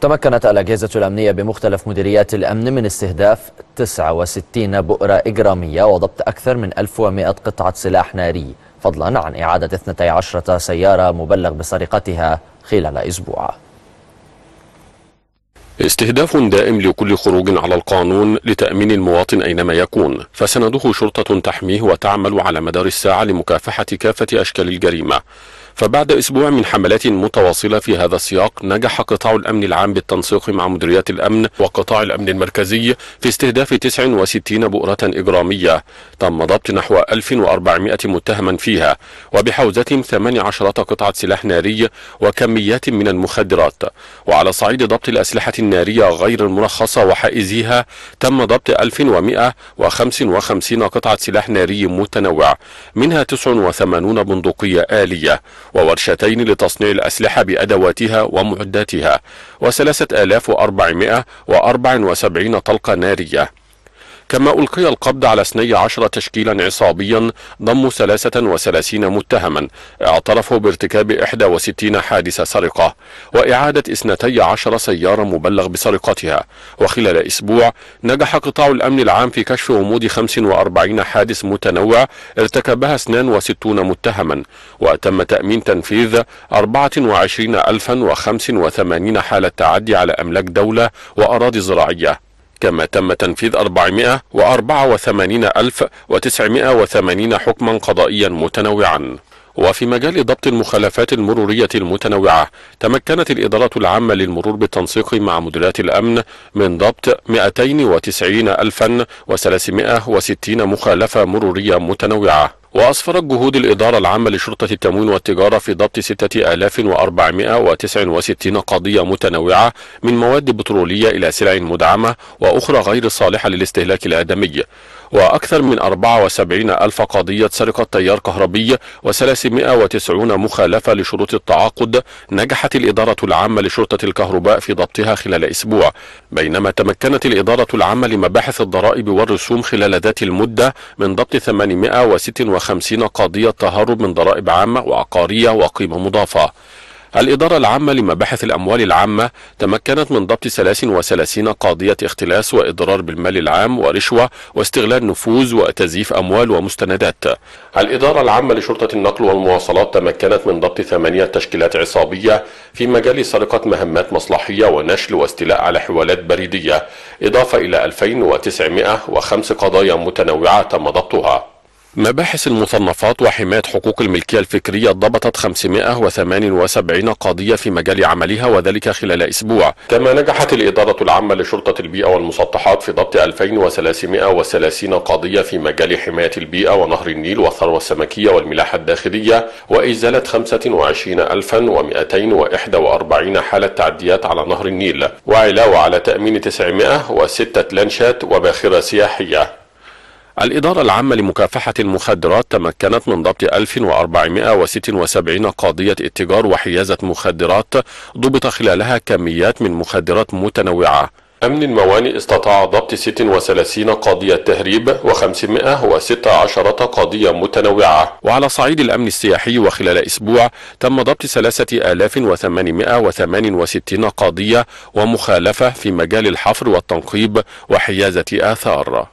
تمكنت الأجهزة الأمنية بمختلف مديريات الأمن من استهداف 69 بؤرة إجرامية وضبط أكثر من 1100 قطعة سلاح ناري فضلا عن إعادة 12 سيارة مبلغ بسرقتها خلال أسبوع استهداف دائم لكل خروج على القانون لتأمين المواطن أينما يكون فسنده شرطة تحميه وتعمل على مدار الساعة لمكافحة كافة أشكال الجريمة فبعد أسبوع من حملات متواصلة في هذا السياق نجح قطاع الأمن العام بالتنسيق مع مديريات الأمن وقطاع الأمن المركزي في استهداف 69 بؤرة إجرامية تم ضبط نحو 1400 متهما فيها وبحوزتهم 18 قطعة سلاح ناري وكميات من المخدرات وعلى صعيد ضبط الأسلحة النارية غير المرخصة وحائزيها تم ضبط 1155 قطعة سلاح ناري متنوع منها 89 بندقية آلية وورشتين لتصنيع الأسلحة بأدواتها ومعداتها و3474 طلقة نارية كما ألقي القبض على 12 تشكيلا عصابيا ضموا 33 متهما اعترفوا بارتكاب 61 حادث سرقة وإعادة 12 سيارة مبلغ بسرقتها وخلال أسبوع نجح قطاع الأمن العام في كشف غموض 45 حادث متنوع ارتكبها 62 متهما وتم تأمين تنفيذ 24085 حالة تعدي على أملاك دولة وأراضي زراعية كما تم تنفيذ 484980 حكما قضائيا متنوعا وفي مجال ضبط المخالفات المرورية المتنوعة تمكنت الإدارة العامة للمرور بالتنسيق مع مديريات الأمن من ضبط 290 الفا مخالفة مرورية متنوعة وأسفرت جهود الإدارة العامة لشرطة التموين والتجارة في ضبط 6469 قضية متنوعة من مواد بترولية إلى سلع مدعمة وأخرى غير صالحة للاستهلاك الآدمي وأكثر من 74 ألف قضية سرقة تيار كهربي و390 مخالفة لشروط التعاقد نجحت الإدارة العامة لشرطة الكهرباء في ضبطها خلال أسبوع بينما تمكنت الإدارة العامة لمباحث الضرائب والرسوم خلال ذات المدة من ضبط 856 قضية تهرب من ضرائب عامة وعقارية وقيمة مضافة الإدارة العامة لمباحث الأموال العامة تمكنت من ضبط 33 قاضية اختلاس وإضرار بالمال العام ورشوة واستغلال نفوذ وتزييف أموال ومستندات. الإدارة العامة لشرطة النقل والمواصلات تمكنت من ضبط ثمانية تشكيلات عصابية في مجال سرقة مهمات مصلحية ونشل واستيلاء على حوالات بريدية، إضافة إلى 2905 قضايا متنوعة تم ضبطها. مباحث المصنفات وحماية حقوق الملكية الفكرية ضبطت 578 قضية في مجال عملها وذلك خلال أسبوع كما نجحت الإدارة العامة لشرطة البيئة والمسطحات في ضبط 2330 قضية في مجال حماية البيئة ونهر النيل والثروة السمكية والملاحة الداخلية وإزالة 25241 حالة تعديات على نهر النيل وعلاوة على تأمين 906 لانشات وباخرة سياحية الإدارة العامة لمكافحة المخدرات تمكنت من ضبط 1476 قضية اتجار وحيازة مخدرات ضبط خلالها كميات من مخدرات متنوعة أمن الموانئ استطاع ضبط 36 قضية تهريب و516 قضية متنوعة وعلى صعيد الأمن السياحي وخلال أسبوع تم ضبط 3868 قضية ومخالفة في مجال الحفر والتنقيب وحيازة آثار